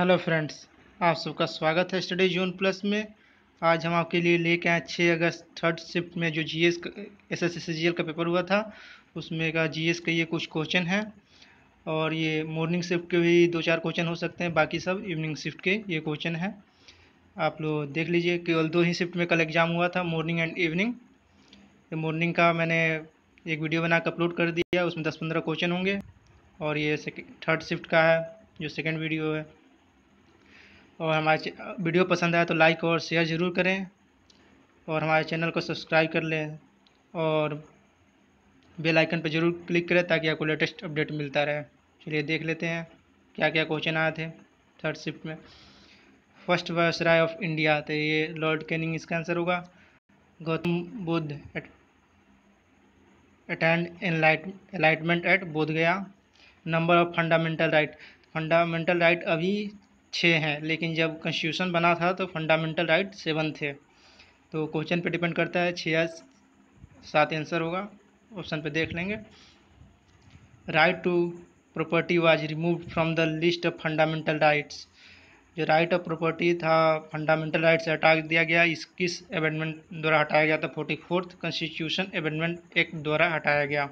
hello friends आप सबका स्वागत है स्टडी जोन प्लस में आज हम आपके लिए लेके आए छः अगस्त थर्ड शिफ्ट में जो GS S S C G का पेपर हुआ था उसमें का जीएस का ये कुछ क्वेश्चन है और ये मॉर्निंग शिफ्ट के भी दो चार क्वेश्चन हो सकते हैं बाकी सब इवनिंग शिफ्ट के ये क्वेश्चन हैं आप लोग देख लीजिए केवल दो ही शिफ्ट में कल एग्ज़ाम हुआ था मॉर्निंग एंड इवनिंग मॉर्निंग का मैंने एक वीडियो बना अपलोड कर दिया उसमें दस पंद्रह क्वेश्चन होंगे और ये थर्ड शिफ्ट का है जो सेकेंड वीडियो है और हमारे वीडियो पसंद आए तो लाइक और शेयर ज़रूर करें और हमारे चैनल को सब्सक्राइब कर लें और बेल आइकन पर ज़रूर क्लिक करें ताकि आपको लेटेस्ट अपडेट मिलता रहे चलिए देख लेते हैं क्या क्या क्वेश्चन आए थे थर्ड शिफ्ट में फर्स्ट राय ऑफ इंडिया तो ये लॉर्ड कैनिंग इसका आंसर होगा Gautam Buddha attend enlightenment at Bodh Gaya number of fundamental right fundamental right अभी छः हैं लेकिन जब कॉन्स्टिट्यूशन बना था तो फंडामेंटल राइट सेवन थे तो क्वेश्चन पे डिपेंड करता है छः या सात आंसर होगा ऑप्शन पे देख लेंगे right to property was remove from the list of fundamental rights जो राइट ऑफ प्रॉपर्टी था फंडामेंटल राइट से हटा दिया गया इस किस अमेंडमेंट द्वारा हटाया गया था forty fourth constitution amendment act द्वारा हटाया गया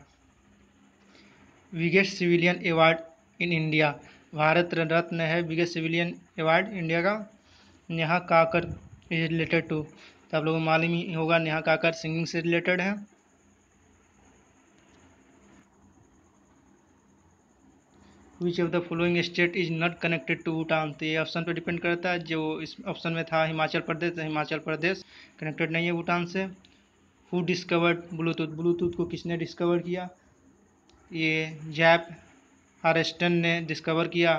biggest civilian award in India Bharat Ratna है बिगेस्ट सिविलियन अवार्ड इंडिया का Neha Kakkar is related to तो आप लोगों को मालूम ही होगा नेहा काकर सिंगिंग से रिलेटेड है which of the following state is not connected to Bhutan तो ये ऑप्शन पर डिपेंड करता है जो इस ऑप्शन में था हिमाचल प्रदेश तो हिमाचल प्रदेश कनेक्टेड नहीं है भूटान से हु डिस्कवर्ड ब्लूटूथ ब्लूटूथ को किसने डिस्कवर किया ये जैप हारेस्टन ने डिस्कवर किया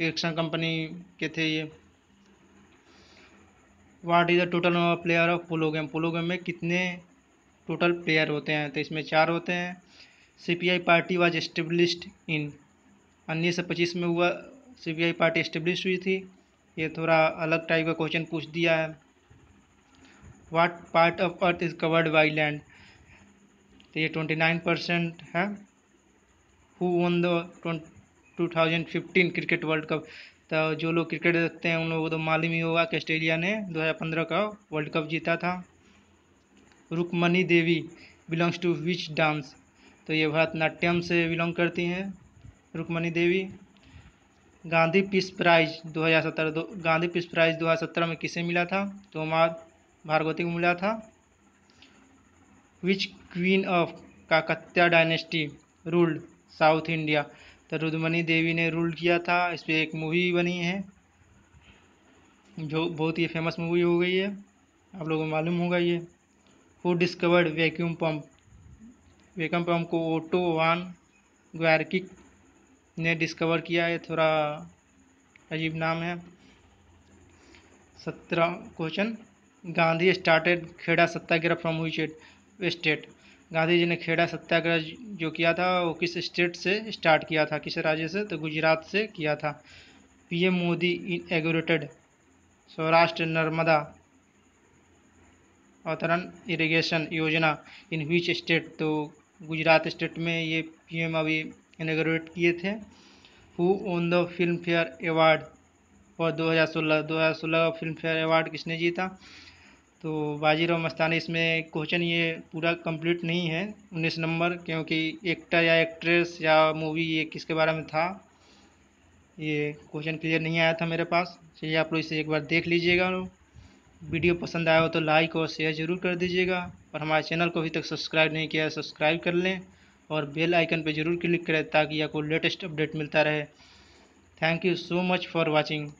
एरिक्सन कंपनी के थे ये what is the total number player of polo game polo game में कितने टोटल प्लेयर होते हैं तो इसमें चार होते हैं CPI party was established in उन्नीस सौ पच्चीस में हुआ सीपीआई पार्टी इस्टेब्लिश हुई थी ये थोड़ा अलग टाइप का क्वेश्चन पूछ दिया है what part of earth is covered by land तो ये ट्वेंटी नाइन परसेंट है who won the two thousand fifteen cricket world cup तो जो लोग क्रिकेट देखते हैं उन लोगों को तो मालूम ही होगा कि ऑस्ट्रेलिया ने 2015 का वर्ल्ड कप जीता था Rukmini Devi belongs to which dance तो ये भरतनाट्यम से बिलोंग करती हैं रुकमणी देवी गांधी पीस प्राइज 2017 दो गांधी पीस प्राइज 2017 में किसे मिला था तो हमार भार्गवती को मिला था which queen of Kakatiya dynasty ruled south India तो रुद्रमणी देवी ने रूल किया था इस पर एक मूवी बनी है जो बहुत ही फेमस मूवी हो गई है आप लोगों को मालूम होगा ये who discovered vacuum pump vacuum pump को ओटो वान ग्वारकिक ने डिस्कवर किया है थोड़ा अजीब नाम है सत्रह question Gandhi started Kheda Satyagraha from which state Gandhi ji ने खेड़ा सत्याग्रह जो किया था वो किस स्टेट से स्टार्ट किया था किस राज्य से तो गुजरात से किया था PM Modi inaugurated Saurashtra Narmada Avataran irrigation योजना इन विच स्टेट तो गुजरात स्टेट में ये पीएम अभी इनगोरेट किए थे who won the Filmfare award और 2016 2016 का फिल्म फेयर अवार्ड किसने जीता तो बाजीराव मस्तानी इसमें क्वेश्चन ये पूरा कंप्लीट नहीं है उन्नीस नंबर क्योंकि एक्टर या एक्ट्रेस या मूवी ये किसके बारे में था ये क्वेश्चन क्लियर नहीं आया था मेरे पास चलिए आप लोग इसे एक बार देख लीजिएगा वीडियो पसंद आया हो तो लाइक और शेयर ज़रूर कर दीजिएगा और हमारे चैनल को अभी तक सब्सक्राइब नहीं किया है सब्सक्राइब कर लें और बेल आइकन पर ज़रूर क्लिक करें ताकि आपको लेटेस्ट अपडेट मिलता रहे thank you so much for watching